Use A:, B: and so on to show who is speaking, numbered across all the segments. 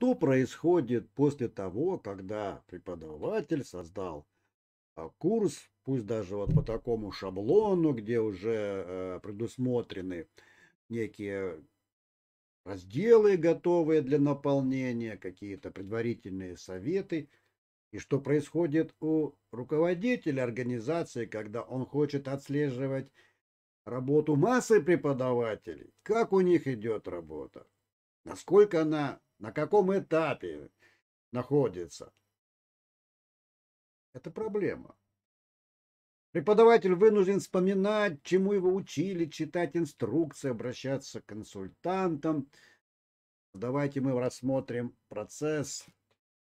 A: что происходит после того, когда преподаватель создал а, курс, пусть даже вот по такому шаблону, где уже э, предусмотрены некие разделы, готовые для наполнения, какие-то предварительные советы, и что происходит у руководителя организации, когда он хочет отслеживать работу массы преподавателей, как у них идет работа, насколько она на каком этапе находится. Это проблема. Преподаватель вынужден вспоминать, чему его учили, читать инструкции, обращаться к консультантам. Давайте мы рассмотрим процесс,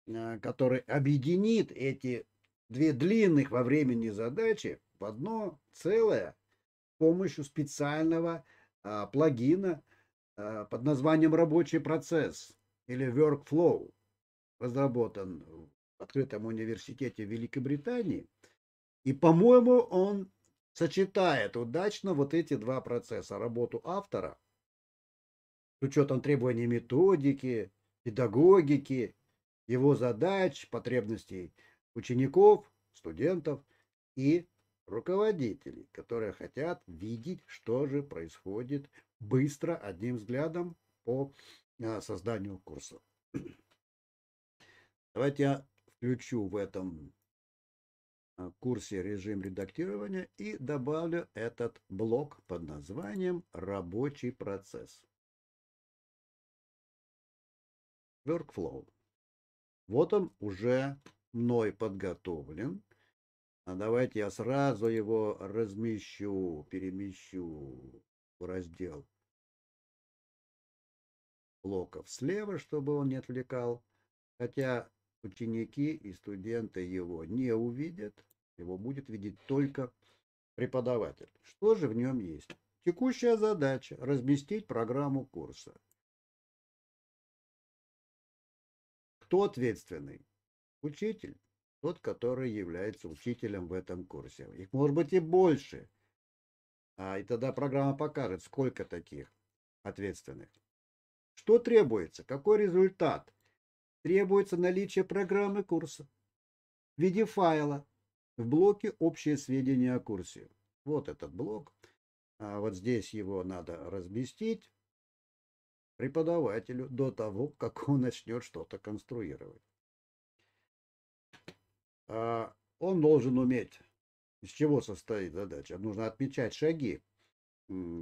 A: э, который объединит эти две длинных во времени задачи в одно целое с помощью специального а, плагина а, под названием «Рабочий процесс» или workflow, разработан в открытом университете Великобритании. И, по-моему, он сочетает удачно вот эти два процесса. Работу автора с учетом требований методики, педагогики, его задач, потребностей учеников, студентов и руководителей, которые хотят видеть, что же происходит быстро, одним взглядом по Э, созданию курса. Давайте я включу в этом э, курсе режим редактирования и добавлю этот блок под названием «Рабочий процесс». Workflow. Вот он уже мной подготовлен. А давайте я сразу его размещу, перемещу в раздел блоков слева, чтобы он не отвлекал. Хотя ученики и студенты его не увидят, его будет видеть только преподаватель. Что же в нем есть? Текущая задача – разместить программу курса. Кто ответственный? Учитель. Тот, который является учителем в этом курсе. Их может быть и больше. А, и тогда программа покажет, сколько таких ответственных. Что требуется? Какой результат? Требуется наличие программы курса в виде файла в блоке «Общие сведения о курсе». Вот этот блок. А вот здесь его надо разместить преподавателю до того, как он начнет что-то конструировать. А он должен уметь, из чего состоит задача. Нужно отмечать шаги,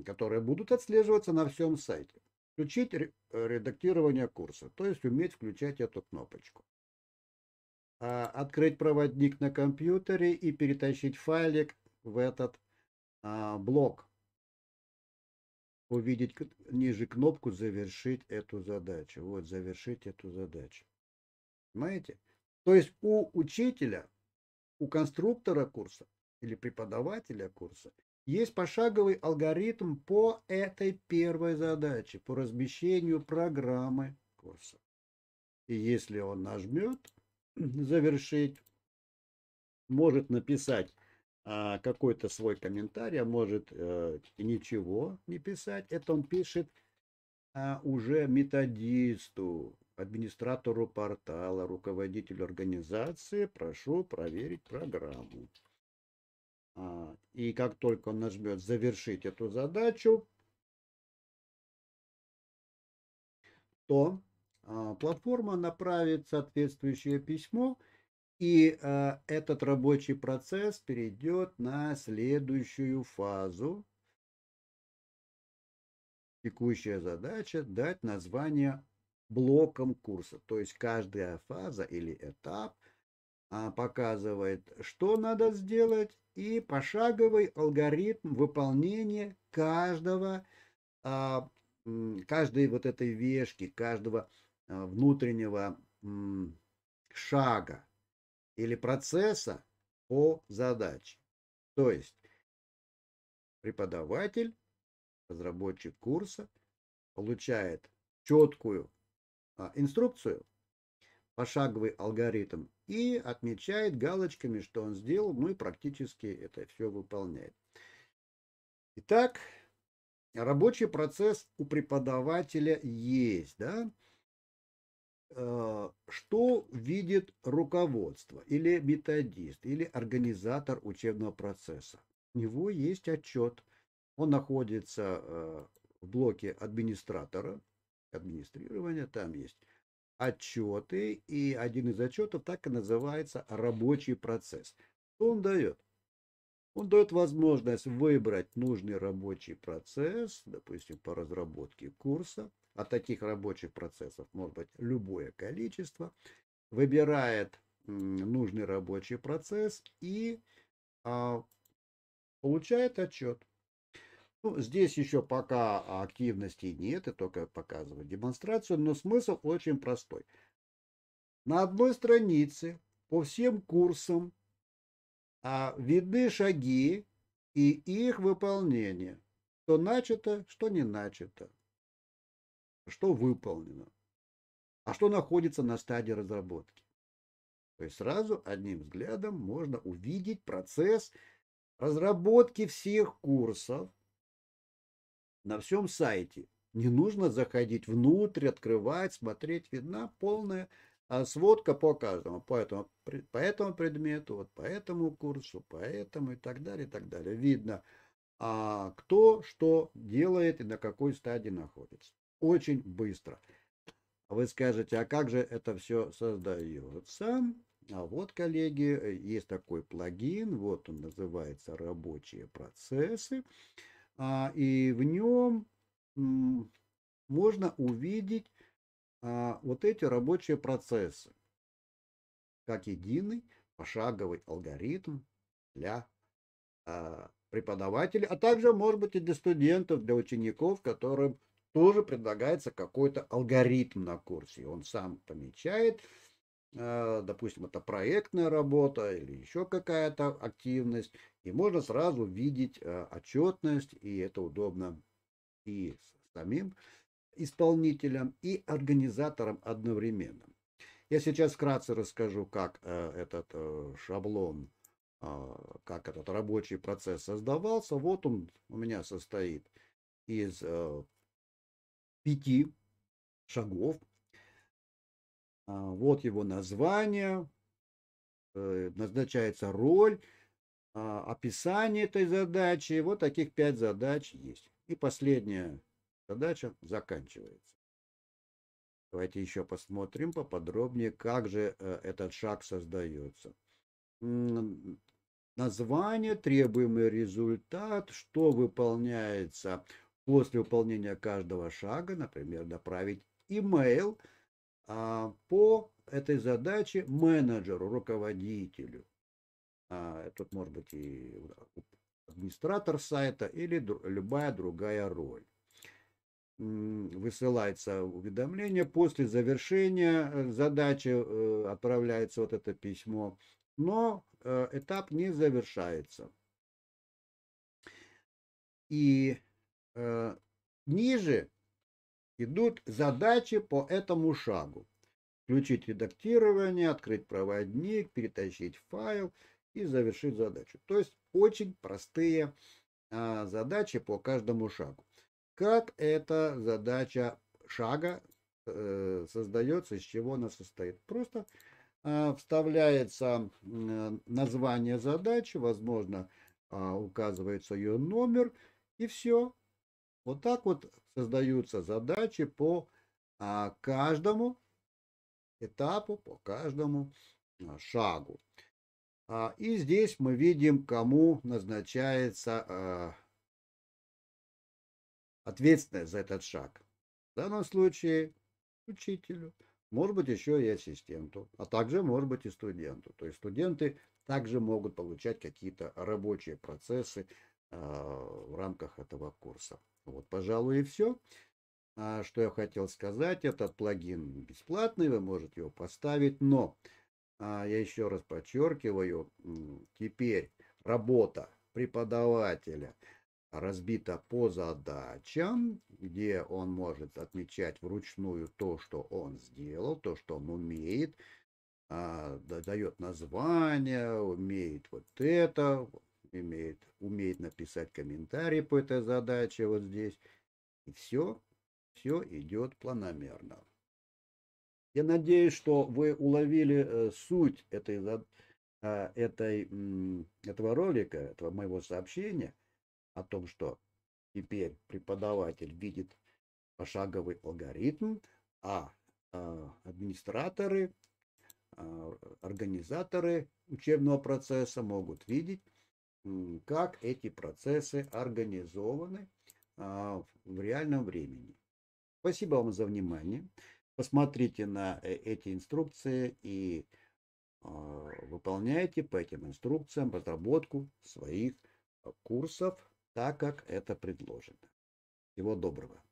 A: которые будут отслеживаться на всем сайте включить э, редактирование курса, то есть уметь включать эту кнопочку. А, открыть проводник на компьютере и перетащить файлик в этот а, блок. Увидеть ниже кнопку «Завершить эту задачу». Вот, «Завершить эту задачу». Понимаете? То есть у учителя, у конструктора курса или преподавателя курса есть пошаговый алгоритм по этой первой задаче, по размещению программы курса. И если он нажмет «Завершить», может написать а, какой-то свой комментарий, а может э, ничего не писать. Это он пишет а, уже методисту, администратору портала, руководителю организации. Прошу проверить программу. А, и как только он нажмет завершить эту задачу, то а, платформа направит соответствующее письмо, и а, этот рабочий процесс перейдет на следующую фазу. Текущая задача – дать название блоком курса. То есть каждая фаза или этап а, показывает, что надо сделать, и пошаговый алгоритм выполнения каждого, а, каждой вот этой вешки, каждого а, внутреннего шага или процесса по задаче. То есть преподаватель, разработчик курса получает четкую инструкцию, пошаговый алгоритм и отмечает галочками, что он сделал, ну и практически это все выполняет. Итак, рабочий процесс у преподавателя есть, да? Э, что видит руководство или методист, или организатор учебного процесса? У него есть отчет. Он находится э, в блоке администратора, администрирования, там есть отчеты, и один из отчетов так и называется рабочий процесс. Что он дает? Он дает возможность выбрать нужный рабочий процесс, допустим, по разработке курса, а таких рабочих процессов может быть любое количество, выбирает нужный рабочий процесс и а, получает отчет. Ну, здесь еще пока активности нет, и только показываю демонстрацию, но смысл очень простой. На одной странице по всем курсам а, видны шаги и их выполнение. Что начато, что не начато, что выполнено, а что находится на стадии разработки. То есть сразу одним взглядом можно увидеть процесс разработки всех курсов, на всем сайте. Не нужно заходить внутрь, открывать, смотреть. Видна полная а, сводка по каждому, по этому, по этому предмету, вот по этому курсу, по этому и так далее, и так далее. Видно, а, кто что делает и на какой стадии находится. Очень быстро. А вы скажете, а как же это все создается? А вот, коллеги, э, есть такой плагин, вот он называется «Рабочие процессы». А, и в нем можно увидеть а, вот эти рабочие процессы, как единый пошаговый алгоритм для а, преподавателей, а также, может быть, и для студентов, для учеников, которым тоже предлагается какой-то алгоритм на курсе. Он сам помечает, Э, допустим, это проектная работа или еще какая-то активность, и можно сразу видеть э, отчетность, и это удобно и самим исполнителям, и организаторам одновременно. Я сейчас вкратце расскажу, как э, этот шаблон, как этот рабочий процесс создавался. Вот он у меня состоит из пяти шагов, а, вот его название, э, назначается роль, а, описание этой задачи. Вот таких пять задач есть. И последняя задача заканчивается. Давайте еще посмотрим поподробнее, как же э, этот шаг создается. Название, требуемый результат, что выполняется после выполнения каждого шага, например, направить email – а, по этой задаче менеджеру, руководителю. А, Тут может быть и администратор сайта или любая другая роль. Высылается уведомление. После завершения э, задачи э, отправляется вот это письмо. Но э, этап не завершается. И ниже Идут задачи по этому шагу. Включить редактирование, открыть проводник, перетащить файл и завершить задачу. То есть очень простые а, задачи по каждому шагу. Как эта задача шага э, создается, из чего она состоит? Просто э, вставляется э, название задачи, возможно, э, указывается ее номер и все. Вот так вот создаются задачи по а, каждому этапу, по каждому а, шагу. А, и здесь мы видим, кому назначается ответственность за этот шаг. В данном случае учителю, может быть еще и ассистенту, а также может быть и студенту. То есть студенты также могут получать какие-то рабочие процессы в рамках этого курса. Вот, пожалуй, и все. А что я хотел сказать, этот плагин бесплатный, вы можете его поставить, но а, я еще раз подчеркиваю, теперь работа преподавателя разбита по задачам, где он может отмечать вручную то, что он сделал, то, что он умеет, а, дает название, умеет вот это, имеет умеет написать комментарий по этой задаче вот здесь. И все, все идет планомерно. Я надеюсь, что вы уловили э, суть этой, э, этой, этого ролика, этого моего сообщения о том, что теперь преподаватель видит пошаговый алгоритм, а э, администраторы, организаторы учебного процесса могут видеть как эти процессы организованы а, в реальном времени. Спасибо вам за внимание. Посмотрите на э, эти инструкции и а, выполняйте по этим инструкциям разработку своих а, курсов так, как это предложено. Всего доброго.